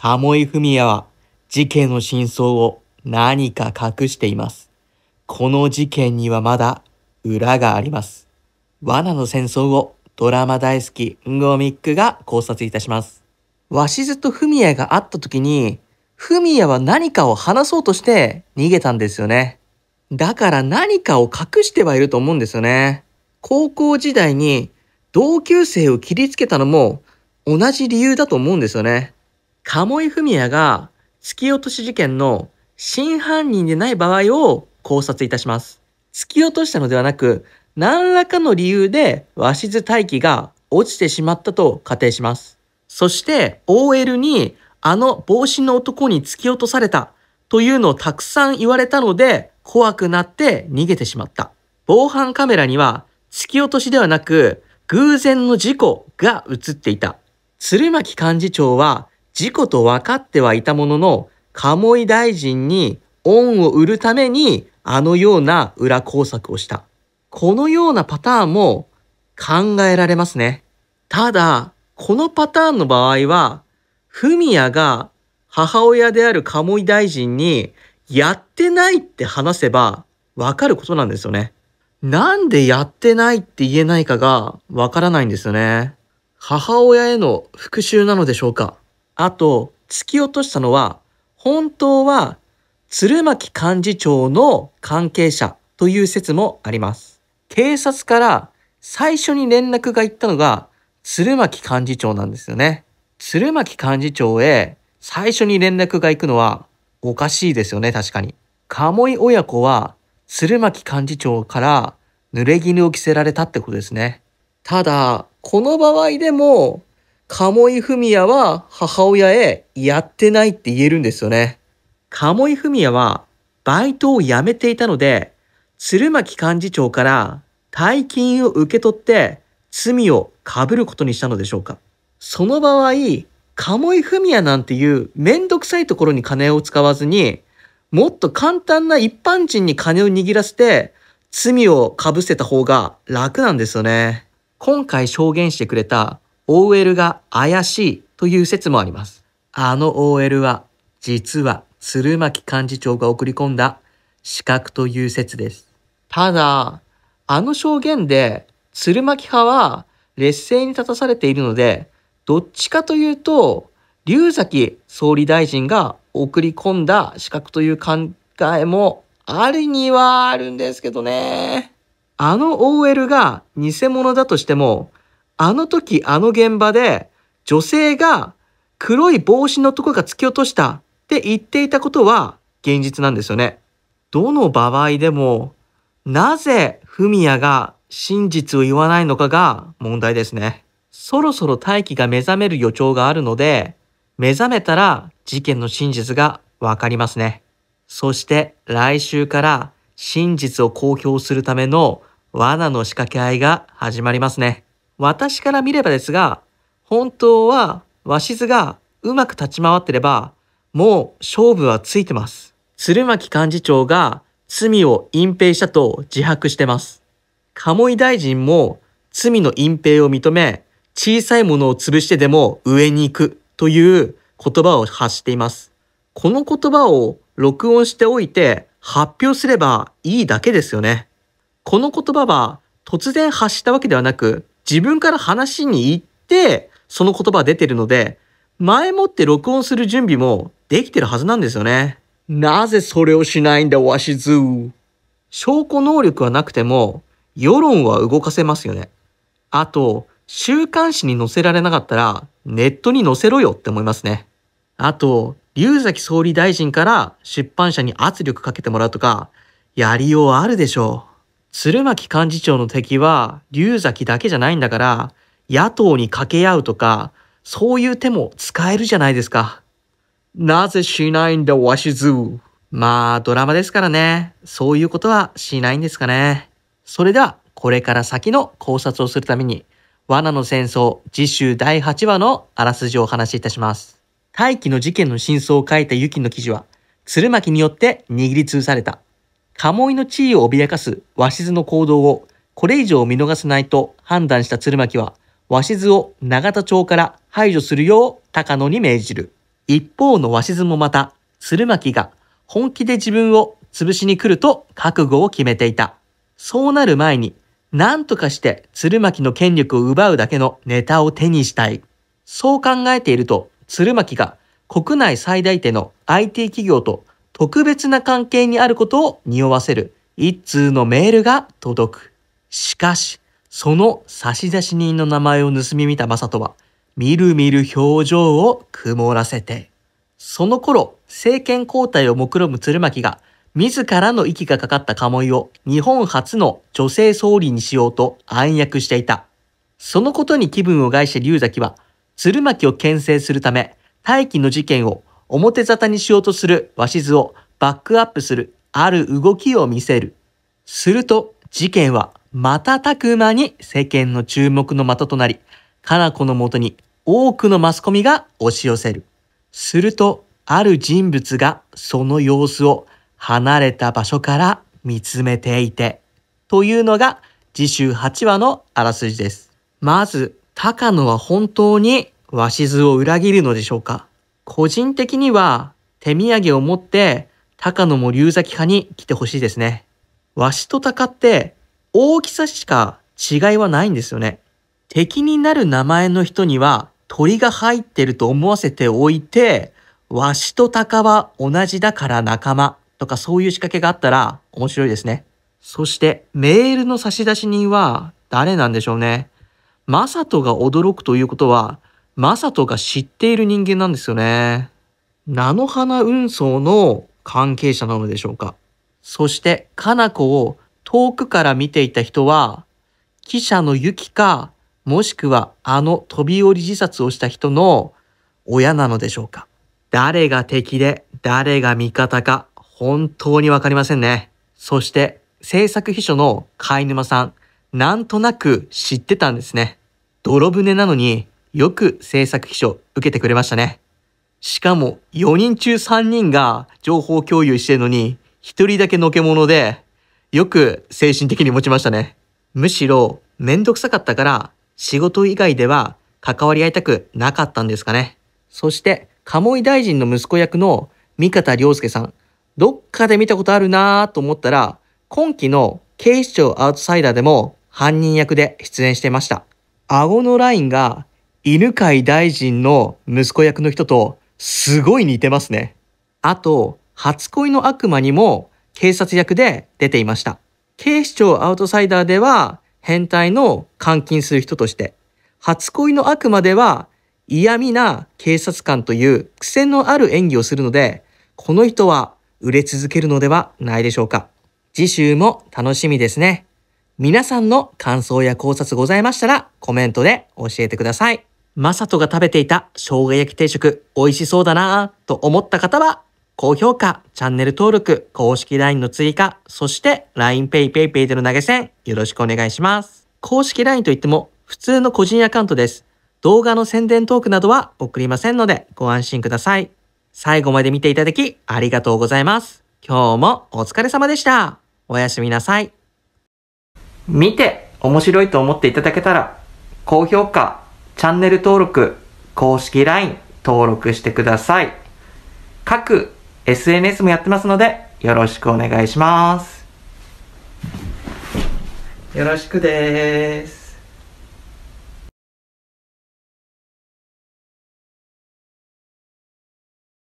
鴨フ文也は事件の真相を何か隠しています。この事件にはまだ裏があります。罠の戦争をドラマ大好き、ゴミックが考察いたします。鷲津とフミヤが会った時に、フミヤは何かを話そうとして逃げたんですよね。だから何かを隠してはいると思うんですよね。高校時代に同級生を切りつけたのも同じ理由だと思うんですよね。鴨居文也が突き落とし事件の真犯人でない場合を考察いたします。突き落としたのではなく、何らかの理由で鷲津大気が落ちてしまったと仮定します。そして OL にあの帽子の男に突き落とされたというのをたくさん言われたので怖くなって逃げてしまった。防犯カメラには突き落としではなく偶然の事故が映っていた。鶴巻幹事長は事故と分かってはいたものの、鴨井大臣に恩を売るためにあのような裏工作をした。このようなパターンも考えられますね。ただ、このパターンの場合は、文也が母親である鴨井大臣にやってないって話せばわかることなんですよね。なんでやってないって言えないかがわからないんですよね。母親への復讐なのでしょうかあと、突き落としたのは、本当は鶴巻幹事長の関係者という説もあります。警察から最初に連絡が行ったのが鶴巻幹事長なんですよね。鶴巻幹事長へ最初に連絡が行くのはおかしいですよね、確かに。鴨居親子は鶴巻幹事長から濡れ衣を着せられたってことですね。ただ、この場合でも鴨井文也は母親へやってないって言えるんですよね。鴨井文也はバイトを辞めていたので、鶴巻幹事長から大金を受け取って罪をかぶることにしたのでしょうか。その場合、鴨井文也なんていうめんどくさいところに金を使わずに、もっと簡単な一般人に金を握らせて、罪をかぶせた方が楽なんですよね。今回証言してくれた OL が怪しいという説もあります。あの OL は実は鶴巻幹事長が送り込んだ資格という説です。ただ、あの証言で鶴巻派は劣勢に立たされているので、どっちかというと、龍崎総理大臣が送り込んだ資格という考えもありにはあるんですけどね。あの OL が偽物だとしても、あの時あの現場で女性が黒い帽子のとこが突き落としたって言っていたことは現実なんですよね。どの場合でもなぜフミヤが真実を言わないのかが問題ですね。そろそろ大気が目覚める予兆があるので、目覚めたら事件の真実がわかりますね。そして来週から真実を公表するための罠の仕掛け合いが始まりますね。私から見ればですが、本当は鷲津がうまく立ち回ってれば、もう勝負はついてます。鶴巻幹事長が罪を隠蔽したと自白してます。鴨井大臣も罪の隠蔽を認め、小さいものを潰してでも上に行くという言葉を発しています。この言葉を録音しておいて発表すればいいだけですよね。この言葉は突然発したわけではなく、自分から話に行って、その言葉出てるので、前もって録音する準備もできてるはずなんですよね。なぜそれをしないんだ、わしず証拠能力はなくても、世論は動かせますよね。あと、週刊誌に載せられなかったら、ネットに載せろよって思いますね。あと、龍崎総理大臣から出版社に圧力かけてもらうとか、やりようあるでしょう。鶴巻幹事長の敵は龍崎だけじゃないんだから、野党に掛け合うとか、そういう手も使えるじゃないですか。なぜしないんだ、わしず。まあ、ドラマですからね。そういうことはしないんですかね。それでは、これから先の考察をするために、罠の戦争、次週第8話のあらすじをお話しいたします。大気の事件の真相を書いた雪の記事は、鶴巻によって握りつぶされた。鴨居の地位を脅かす鷲津の行動をこれ以上見逃せないと判断した鶴巻は鷲津を永田町から排除するよう高野に命じる。一方の鷲津もまた鶴巻が本気で自分を潰しに来ると覚悟を決めていた。そうなる前に何とかして鶴巻の権力を奪うだけのネタを手にしたい。そう考えていると鶴巻が国内最大手の IT 企業と特別な関係にあることを匂わせる一通のメールが届く。しかし、その差出人の名前を盗み見た正人は、みるみる表情を曇らせて、その頃、政権交代を目論む鶴巻が、自らの息がかかった鴨居を日本初の女性総理にしようと暗躍していた。そのことに気分を害した龍崎は、鶴巻を牽制するため、大気の事件を表沙汰にしようとする鷲津をバックアップするある動きを見せる。すると事件は瞬く間に世間の注目の的となり、かな子のもとに多くのマスコミが押し寄せる。するとある人物がその様子を離れた場所から見つめていて、というのが次週8話のあらすじです。まず、高野は本当に鷲津を裏切るのでしょうか個人的には手土産を持って高野も龍崎派に来てほしいですね。わしと鷹って大きさしか違いはないんですよね。敵になる名前の人には鳥が入ってると思わせておいて、わしと鷹は同じだから仲間とかそういう仕掛けがあったら面白いですね。そしてメールの差出人は誰なんでしょうね。マサトが驚くということはマサトが知っている人間なんですよね。菜の花運送の関係者なのでしょうか。そして、かな子を遠くから見ていた人は、記者のユキか、もしくはあの飛び降り自殺をした人の親なのでしょうか。誰が敵で誰が味方か本当にわかりませんね。そして、制作秘書の貝沼さん、なんとなく知ってたんですね。泥船なのによく制作秘書受けてくれましたね。しかも4人中3人が情報共有してるのに1人だけのけ者でよく精神的に持ちましたね。むしろめんどくさかったから仕事以外では関わり合いたくなかったんですかね。そして鴨井大臣の息子役の三方良介さん。どっかで見たことあるなぁと思ったら今期の警視庁アウトサイダーでも犯人役で出演してました。顎のラインが犬飼大臣の息子役の人とすごい似てますね。あと、初恋の悪魔にも警察役で出ていました。警視庁アウトサイダーでは変態の監禁する人として、初恋の悪魔では嫌味な警察官という癖のある演技をするので、この人は売れ続けるのではないでしょうか。次週も楽しみですね。皆さんの感想や考察ございましたらコメントで教えてください。マサトが食べていた生姜焼き定食美味しそうだなぁと思った方は、高評価、チャンネル登録、公式 LINE の追加、そして LINEPayPayPay での投げ銭、よろしくお願いします。公式 LINE といっても、普通の個人アカウントです。動画の宣伝トークなどは送りませんので、ご安心ください。最後まで見ていただき、ありがとうございます。今日もお疲れ様でした。おやすみなさい。見て、面白いと思っていただけたら、高評価、チャンネル登録、公式 LINE 登録してください。各 SNS もやってますので、よろしくお願いします。よろしくです。